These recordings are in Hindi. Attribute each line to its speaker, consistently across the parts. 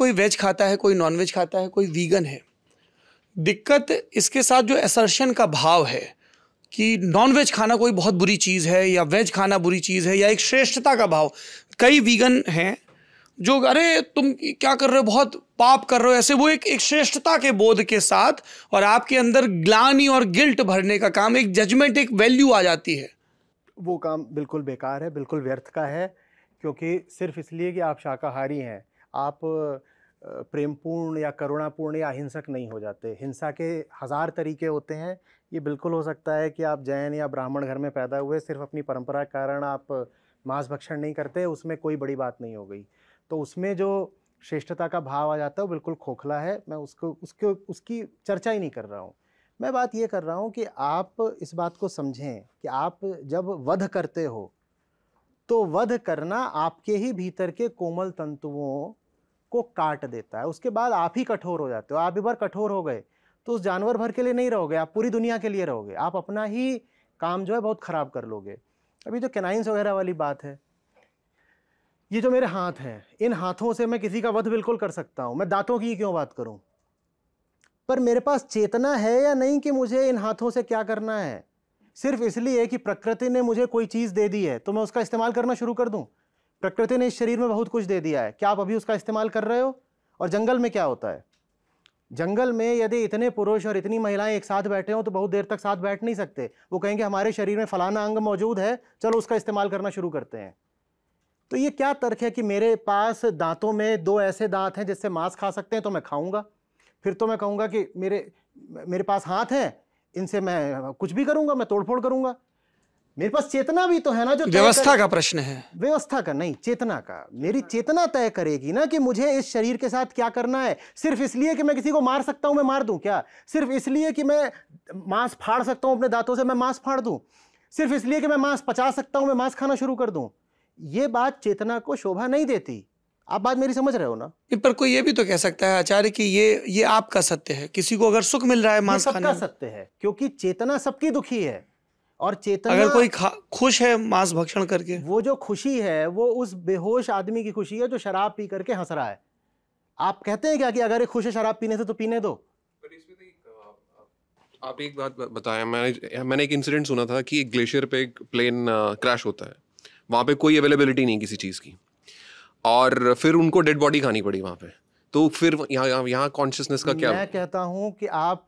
Speaker 1: कोई वेज खाता है कोई नॉन वेज खाता है कोई वीगन है दिक्कत इसके साथ जो एसर्शन का भाव है कि नॉन वेज खाना कोई बहुत बुरी चीज़ है या वेज खाना बुरी चीज़ है या एक श्रेष्ठता का भाव कई वीगन हैं जो अरे तुम क्या कर रहे हो बहुत पाप कर रहे हो ऐसे वो एक एक श्रेष्ठता के बोध के साथ और आपके अंदर ग्लानी और गिल्ट भरने का काम एक जजमेंट एक वैल्यू आ जाती है
Speaker 2: वो काम बिल्कुल बेकार है बिल्कुल व्यर्थ का है क्योंकि सिर्फ इसलिए कि आप शाकाहारी हैं आप प्रेमपूर्ण या करुणापूर्ण या अहिंसक नहीं हो जाते हिंसा के हज़ार तरीके होते हैं ये बिल्कुल हो सकता है कि आप जैन या ब्राह्मण घर में पैदा हुए सिर्फ अपनी परंपरा के कारण आप मांस भक्षण नहीं करते उसमें कोई बड़ी बात नहीं हो गई तो उसमें जो श्रेष्ठता का भाव आ जाता है वो बिल्कुल खोखला है मैं उसको उसके उसकी चर्चा ही नहीं कर रहा हूँ मैं बात ये कर रहा हूँ कि आप इस बात को समझें कि आप जब वध करते हो तो वध करना आपके ही भीतर के कोमल तंतुओं को काट देता है उसके बाद आप ही कठोर हो जाते हो आप एक बार कठोर हो गए तो उस जानवर भर के लिए नहीं रहोगे आप पूरी दुनिया के लिए रहोगे आप अपना ही काम जो है बहुत ख़राब कर लोगे अभी जो कैनाइंस वगैरह वाली बात है ये जो मेरे हाथ हैं इन हाथों से मैं किसी का वध बिल्कुल कर सकता हूँ मैं दांतों की क्यों बात करूँ पर मेरे पास चेतना है या नहीं कि मुझे इन हाथों से क्या करना है सिर्फ इसलिए कि प्रकृति ने मुझे कोई चीज़ दे दी है तो मैं उसका इस्तेमाल करना शुरू कर दूँ प्रकृति ने इस शरीर में बहुत कुछ दे दिया है क्या आप अभी उसका इस्तेमाल कर रहे हो और जंगल में क्या होता है जंगल में यदि इतने पुरुष और इतनी महिलाएं एक साथ बैठे हों तो बहुत देर तक साथ बैठ नहीं सकते वो कहेंगे हमारे शरीर में फलाना अंग मौजूद है चलो उसका इस्तेमाल करना शुरू करते हैं तो ये क्या तर्क है कि मेरे पास दांतों में दो ऐसे दांत हैं जिससे मांस खा सकते हैं तो मैं खाऊंगा फिर तो मैं कहूँगा कि मेरे मेरे पास हाथ हैं इनसे मैं कुछ भी करूँगा मैं तोड़फोड़ करूँगा मेरे पास चेतना भी तो है ना जो व्यवस्था का प्रश्न है व्यवस्था का नहीं चेतना का मेरी चेतना तय करेगी ना कि मुझे इस शरीर के साथ क्या करना है सिर्फ इसलिए कि मैं किसी को मार सकता हूं मैं मार दूं क्या सिर्फ इसलिए कि मैं मांस फाड़ सकता हूं अपने दांतों से मैं मांस फाड़ दूं सिर्फ इसलिए कि मैं मांस पचा सकता हूं मैं मांस खाना शुरू कर दूं ये बात चेतना को शोभा नहीं देती आप बात मेरी समझ रहे हो ना
Speaker 1: पर कोई ये भी तो कह सकता है आचार्य कि ये ये आपका सत्य है किसी को अगर सुख मिल रहा है मांस सबका सत्य
Speaker 2: है क्योंकि चेतना सबकी दुखी है और चेतना अगर कोई खुश है मांस भक्षण करके वो जो खुशी है वो उस बेहोश आदमी की खुशी है जो शराब पी करके हंस रहा है आप कहते हैं क्या कि अगर खुश है शराब पीने से तो पीने दो
Speaker 1: तो आप एक बात बताया मैंने मैंने एक इंसिडेंट सुना था कि एक ग्लेशियर पे एक प्लेन क्रैश होता है वहाँ पे कोई अवेलेबिलिटी नहीं किसी चीज़ की और फिर उनको डेड बॉडी खानी पड़ी वहाँ पे तो फिर यहाँ यहाँ कॉन्शियसनेस का क्या मैं
Speaker 2: कहता हूँ कि आप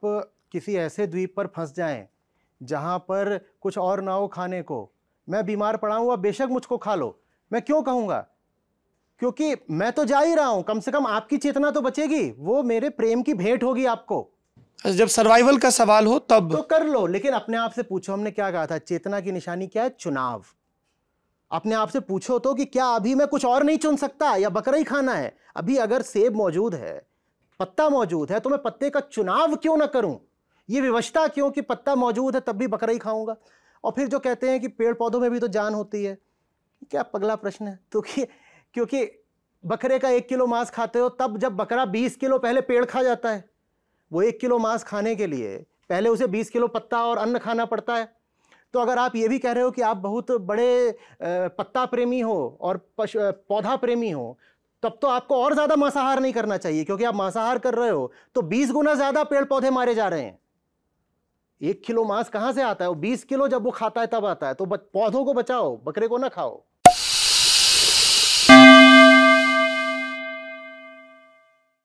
Speaker 2: किसी ऐसे द्वीप पर फंस जाएं जहाँ पर कुछ और ना हो खाने को मैं बीमार पड़ा हुआ बेशक मुझको खा लो मैं क्यों कहूँगा क्योंकि मैं तो जा ही रहा हूँ कम से कम आपकी चेतना तो बचेगी वो मेरे प्रेम की भेंट होगी आपको अच्छा, जब सर्वाइवल का सवाल हो तब तो कर लो लेकिन अपने आप से पूछो हमने क्या कहा था चेतना की निशानी क्या है चुनाव अपने आप से पूछो तो कि क्या अभी मैं कुछ और नहीं चुन सकता या बकरा ही खाना है अभी अगर सेब मौजूद है पत्ता मौजूद है तो मैं पत्ते का चुनाव क्यों ना करूं ये विवशता क्यों कि पत्ता मौजूद है तब भी बकरा ही खाऊंगा और फिर जो कहते हैं कि पेड़ पौधों में भी तो जान होती है क्या पगला प्रश्न है तो कि, क्योंकि बकरे का एक किलो मांस खाते हो तब जब बकरा बीस किलो पहले पेड़ खा जाता है वो एक किलो मांस खाने के लिए पहले उसे बीस किलो पत्ता और अन्न खाना पड़ता है तो अगर आप ये भी कह रहे हो कि आप बहुत बड़े पत्ता प्रेमी हो और पौधा प्रेमी हो तब तो आपको और ज़्यादा मांसाहार नहीं करना चाहिए क्योंकि आप मांसाहार कर रहे हो तो बीस गुना ज़्यादा पेड़ पौधे मारे जा रहे हैं एक किलो मांस कहाँ से आता है वो बीस किलो जब वो खाता है तब आता है तो पौधों को बचाओ बकरे को ना खाओ